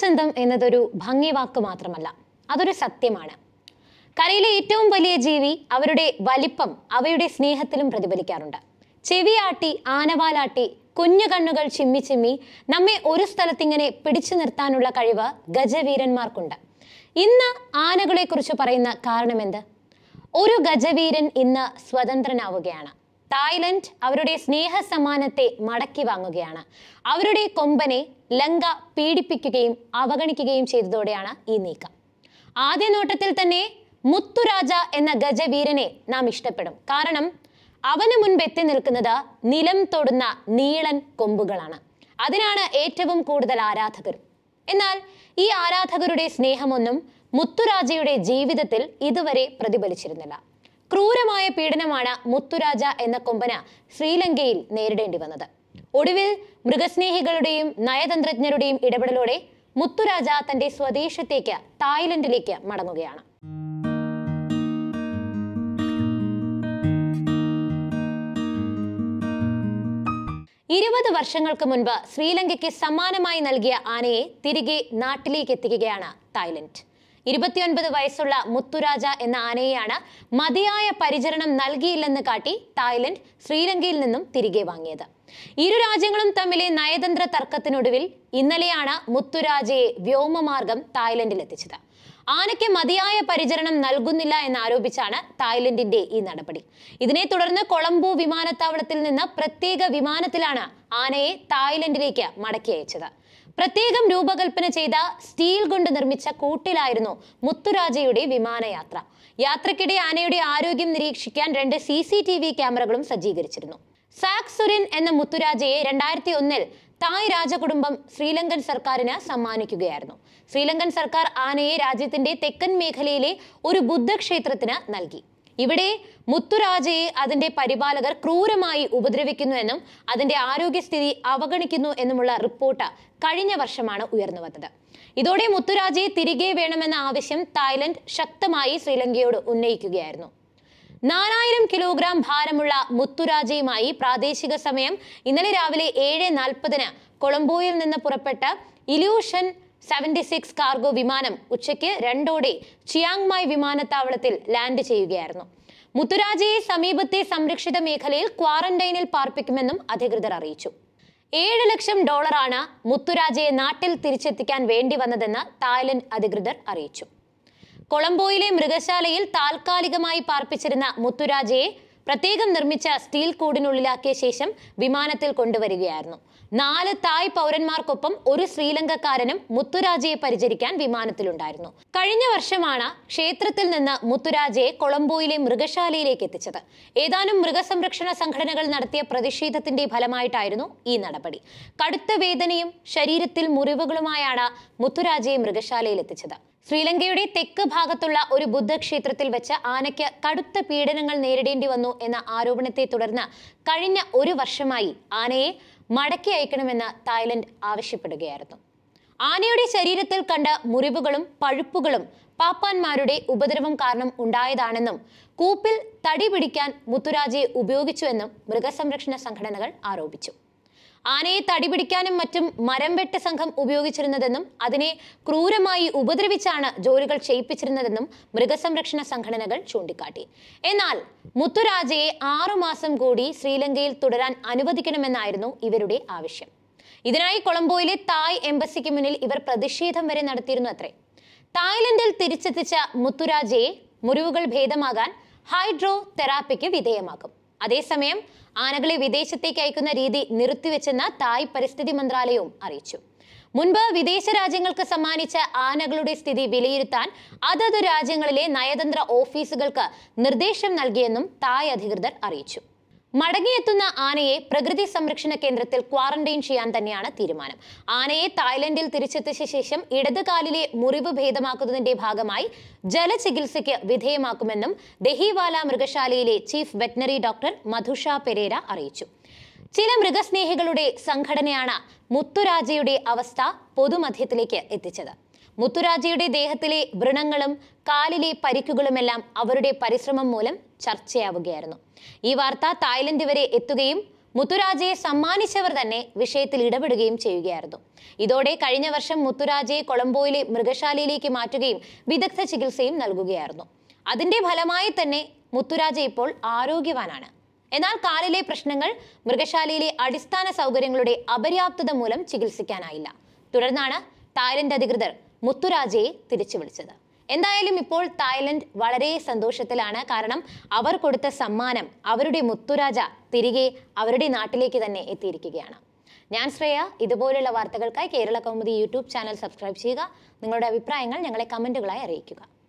സത്യസന്ധം എന്നതൊരു ഭംഗി വാക്ക് മാത്രമല്ല അതൊരു സത്യമാണ് കരയിലെ ഏറ്റവും വലിയ ജീവി അവരുടെ വലിപ്പം അവയുടെ സ്നേഹത്തിലും പ്രതിഫലിക്കാറുണ്ട് ചെവിയാട്ടി ആനവാലാട്ടി കുഞ്ഞു കണ്ണുകൾ ചിമ്മി ചിമ്മി നമ്മെ ഒരു സ്ഥലത്തിങ്ങനെ പിടിച്ചു നിർത്താനുള്ള കഴിവ് ഗജവീരന്മാർക്കുണ്ട് ഇന്ന് ആനകളെക്കുറിച്ച് പറയുന്ന കാരണമെന്ത് ഒരു ഗജവീരൻ ഇന്ന് സ്വതന്ത്രനാവുകയാണ് തായ്ലൻഡ് അവരുടെ സമ്മാനത്തെ മടക്കി വാങ്ങുകയാണ് അവരുടെ കൊമ്പനെ ലങ്ക പീഡിപ്പിക്കുകയും അവഗണിക്കുകയും ചെയ്തതോടെയാണ് ഈ നീക്കം ആദ്യ നോട്ടത്തിൽ തന്നെ മുത്തുരാജ എന്ന ഗജവീരനെ നാം ഇഷ്ടപ്പെടും കാരണം അവന് മുൻപെത്തി നിൽക്കുന്നത് നിലം തൊടുന്ന നീളൻ കൊമ്പുകളാണ് അതിനാണ് ഏറ്റവും കൂടുതൽ ആരാധകർ എന്നാൽ ഈ ആരാധകരുടെ സ്നേഹമൊന്നും മുത്തുരാജയുടെ ജീവിതത്തിൽ ഇതുവരെ പ്രതിഫലിച്ചിരുന്നില്ല ക്രൂരമായ പീഡനമാണ് മുത്തുരാജ എന്ന കൊമ്പന ശ്രീലങ്കയിൽ നേരിടേണ്ടി വന്നത് ഒടുവിൽ മൃഗസ്നേഹികളുടെയും നയതന്ത്രജ്ഞരുടെയും ഇടപെടലോടെ മുത്തുരാജ തന്റെ സ്വദേശത്തേക്ക് തായ്ലൻഡിലേക്ക് മടങ്ങുകയാണ് ഇരുപത് വർഷങ്ങൾക്ക് മുൻപ് ശ്രീലങ്കയ്ക്ക് സമാനമായി നൽകിയ ആനയെ തിരികെ നാട്ടിലേക്ക് എത്തിക്കുകയാണ് തായ്ലൻഡ് ഇരുപത്തിയൊൻപത് വയസ്സുള്ള മുത്തുരാജ എന്ന ആനയെയാണ് മതിയായ പരിചരണം നൽകിയില്ലെന്ന് കാട്ടി തായ്ലൻഡ് ശ്രീലങ്കയിൽ നിന്നും തിരികെ വാങ്ങിയത് ഇരു രാജ്യങ്ങളും തമ്മിലെ നയതന്ത്ര തർക്കത്തിനൊടുവിൽ ഇന്നലെയാണ് മുത്തുരാജയെ വ്യോമമാർഗം തായ്ലൻഡിലെത്തിച്ചത് ആനയ്ക്ക് മതിയായ പരിചരണം നൽകുന്നില്ല എന്നാരോപിച്ചാണ് തായ്ലൻഡിന്റെ ഈ നടപടി ഇതിനെ തുടർന്ന് കൊളംബോ വിമാനത്താവളത്തിൽ നിന്ന് പ്രത്യേക വിമാനത്തിലാണ് ആനയെ തായ്ലൻഡിലേക്ക് മടക്കി അയച്ചത് പ്രത്യേകം രൂപകൽപ്പന ചെയ്ത സ്റ്റീൽ കൊണ്ട് നിർമ്മിച്ച കൂട്ടിലായിരുന്നു മുത്തുരാജയുടെ വിമാനയാത്ര യാത്രക്കിടെ ആനയുടെ ആരോഗ്യം നിരീക്ഷിക്കാൻ രണ്ട് സി സി ടി വി ക്യാമറകളും സജ്ജീകരിച്ചിരുന്നു സാക്സുരിൻ എന്ന മുത്തുരാജയെ രണ്ടായിരത്തി ഒന്നിൽ തായ് രാജകുടുംബം ശ്രീലങ്കൻ സർക്കാരിന് സമ്മാനിക്കുകയായിരുന്നു ശ്രീലങ്കൻ സർക്കാർ ആനയെ രാജ്യത്തിന്റെ തെക്കൻ മേഖലയിലെ ഒരു ബുദ്ധക്ഷേത്രത്തിന് നൽകി ഇവിടെ മുത്തുരാജയെ അതിന്റെ പരിപാലകർ ക്രൂരമായി ഉപദ്രവിക്കുന്നു എന്നും അതിന്റെ ആരോഗ്യസ്ഥിതി അവഗണിക്കുന്നു എന്നുമുള്ള റിപ്പോർട്ട് കഴിഞ്ഞ വർഷമാണ് ഉയർന്നു വന്നത് ഇതോടെ മുത്തുരാജയെ തിരികെ വേണമെന്ന ആവശ്യം തായ്ലൻഡ് ശക്തമായി ശ്രീലങ്കയോട് ഉന്നയിക്കുകയായിരുന്നു നാലായിരം കിലോഗ്രാം ഭാരമുള്ള മുത്തുരാജയുമായി പ്രാദേശിക സമയം ഇന്നലെ രാവിലെ ഏഴ് നാൽപ്പതിന് കൊളംബോയിൽ നിന്ന് പുറപ്പെട്ട ഇലൂഷൻ സെവൻറ്റി സിക്സ് കാർഗോ വിമാനം ഉച്ചയ്ക്ക് രണ്ടോടെ ചിയാങ്മായി വിമാനത്താവളത്തിൽ ലാൻഡ് ചെയ്യുകയായിരുന്നു മുത്തുരാജയെ സമീപത്തെ സംരക്ഷിത മേഖലയിൽ ക്വാറന്റൈനിൽ പാർപ്പിക്കുമെന്നും അധികൃതർ അറിയിച്ചു ഏഴ് ലക്ഷം ഡോളറാണ് മുത്തുരാജയെ നാട്ടിൽ തിരിച്ചെത്തിക്കാൻ വേണ്ടി വന്നതെന്ന് തായ്ലൻഡ് അധികൃതർ അറിയിച്ചു കൊളംബോയിലെ മൃഗശാലയിൽ താൽക്കാലികമായി പാർപ്പിച്ചിരുന്ന മുത്തുരാജയെ പ്രത്യേകം നിർമ്മിച്ച സ്റ്റീൽ കൂടിനുള്ളിലാക്കിയ ശേഷം വിമാനത്തിൽ കൊണ്ടുവരികയായിരുന്നു നാല് തായ് പൗരന്മാർക്കൊപ്പം ഒരു ശ്രീലങ്കക്കാരനും മുത്തുരാജയെ പരിചരിക്കാൻ വിമാനത്തിലുണ്ടായിരുന്നു കഴിഞ്ഞ വർഷമാണ് ക്ഷേത്രത്തിൽ നിന്ന് മുത്തുരാജയെ കൊളംബോയിലെ മൃഗശാലയിലേക്ക് എത്തിച്ചത് ഏതാനും മൃഗസംരക്ഷണ സംഘടനകൾ നടത്തിയ പ്രതിഷേധത്തിന്റെ ഫലമായിട്ടായിരുന്നു ഈ നടപടി കടുത്ത വേദനയും ശരീരത്തിൽ മുറിവുകളുമായാണ് മുത്തുരാജയെ മൃഗശാലയിൽ എത്തിച്ചത് ശ്രീലങ്കയുടെ തെക്ക് ഭാഗത്തുള്ള ഒരു ബുദ്ധക്ഷേത്രത്തിൽ വെച്ച് ആനയ്ക്ക് കടുത്ത പീഡനങ്ങൾ നേരിടേണ്ടി വന്നു എന്ന ആരോപണത്തെ തുടർന്ന് കഴിഞ്ഞ ഒരു വർഷമായി ആനയെ മടക്കി അയക്കണമെന്ന് തായ്ലൻഡ് ആവശ്യപ്പെടുകയായിരുന്നു ആനയുടെ ശരീരത്തിൽ കണ്ട മുറിവുകളും പഴുപ്പുകളും പാപ്പാന്മാരുടെ ഉപദ്രവം കാരണം ഉണ്ടായതാണെന്നും കൂപ്പിൽ തടി പിടിക്കാൻ മുത്തുരാജയെ ഉപയോഗിച്ചുവെന്നും മൃഗസംരക്ഷണ സംഘടനകൾ ആരോപിച്ചു ആനയെ തടിപിടിക്കാനും മറ്റും മരം വെട്ട് സംഘം ഉപയോഗിച്ചിരുന്നതെന്നും അതിനെ ക്രൂരമായി ഉപദ്രവിച്ചാണ് ജോലികൾ ചെയ്യിപ്പിച്ചിരുന്നതെന്നും മൃഗസംരക്ഷണ സംഘടനകൾ ചൂണ്ടിക്കാട്ടി എന്നാൽ മുത്തുരാജയെ ആറുമാസം കൂടി ശ്രീലങ്കയിൽ തുടരാൻ അനുവദിക്കണമെന്നായിരുന്നു ഇവരുടെ ആവശ്യം ഇതിനായി കൊളംബോയിലെ തായ് എംബസിക്ക് മുന്നിൽ ഇവർ പ്രതിഷേധം വരെ നടത്തിയിരുന്നു അത്രേ തായ്ലൻഡിൽ തിരിച്ചെത്തിച്ച മുത്തുരാജയെ മുറിവുകൾ ഭേദമാകാൻ ഹൈഡ്രോ തെറാപ്പിക്ക് വിധേയമാക്കും അതേസമയം ആനകളെ വിദേശത്തേക്ക് അയക്കുന്ന രീതി നിർത്തിവെച്ചെന്ന് തായ് പരിസ്ഥിതി മന്ത്രാലയവും അറിയിച്ചു മുൻപ് വിദേശ രാജ്യങ്ങൾക്ക് സമ്മാനിച്ച ആനകളുടെ സ്ഥിതി വിലയിരുത്താൻ അതത് രാജ്യങ്ങളിലെ നയതന്ത്ര ഓഫീസുകൾക്ക് നിർദ്ദേശം നൽകിയെന്നും തായ് അധികൃതർ അറിയിച്ചു മടങ്ങിയെത്തുന്ന ആനയെ പ്രകൃതി സംരക്ഷണ കേന്ദ്രത്തിൽ ക്വാറന്റൈൻ ചെയ്യാൻ തന്നെയാണ് തീരുമാനം ആനയെ തായ്ലൻഡിൽ തിരിച്ചെത്തിച്ച ശേഷം ഇടതുകാലിലെ മുറിവ് ഭേദമാക്കുന്നതിന്റെ ഭാഗമായി ജലചികിത്സയ്ക്ക് വിധേയമാക്കുമെന്നും ദഹിവാല മൃഗശാലയിലെ chief veterinary doctor Madhusha Perera അറിയിച്ചു ചില മൃഗസ്നേഹികളുടെ സംഘടനയാണ് മുത്തുരാജയുടെ അവസ്ഥ പൊതുമധ്യത്തിലേക്ക് എത്തിച്ചത് മുത്തുരാജയുടെ ദേഹത്തിലെ വ്രണങ്ങളും കാലിലെ പരിക്കുകളുമെല്ലാം അവരുടെ പരിശ്രമം മൂലം ചർച്ചയാവുകയായിരുന്നു ഈ വാർത്ത തായ്ലൻഡ് വരെ എത്തുകയും മുത്തുരാജയെ സമ്മാനിച്ചവർ തന്നെ വിഷയത്തിൽ ഇടപെടുകയും ചെയ്യുകയായിരുന്നു ഇതോടെ കഴിഞ്ഞ വർഷം മുത്തുരാജയെ കൊളംബോയിലെ മൃഗശാലയിലേക്ക് മാറ്റുകയും വിദഗ്ധ ചികിത്സയും നൽകുകയായിരുന്നു അതിന്റെ ഫലമായി തന്നെ മുത്തുരാജ ഇപ്പോൾ ആരോഗ്യവാനാണ് എന്നാൽ കാലിലെ പ്രശ്നങ്ങൾ മൃഗശാലയിലെ അടിസ്ഥാന സൗകര്യങ്ങളുടെ അപര്യാപ്തത മൂലം ചികിത്സിക്കാനായില്ല തുടർന്നാണ് തായ്ലൻഡ് അധികൃതർ മുത്തുരാജയെ തിരിച്ചു വിളിച്ചത് എന്തായാലും ഇപ്പോൾ തായ്ലൻഡ് വളരെ സന്തോഷത്തിലാണ് കാരണം അവർ കൊടുത്ത സമ്മാനം അവരുടെ മുത്തുരാജ തിരികെ അവരുടെ നാട്ടിലേക്ക് തന്നെ എത്തിയിരിക്കുകയാണ് ഞാൻ ശ്രേയ ഇതുപോലുള്ള വാർത്തകൾക്കായി Kerala Kaumudi YouTube channel subscribe ചെയ്യുക നിങ്ങളുടെ അഭിപ്രായങ്ങൾ ഞങ്ങളെ കമൻറ്റുകളായി അറിയിക്കുക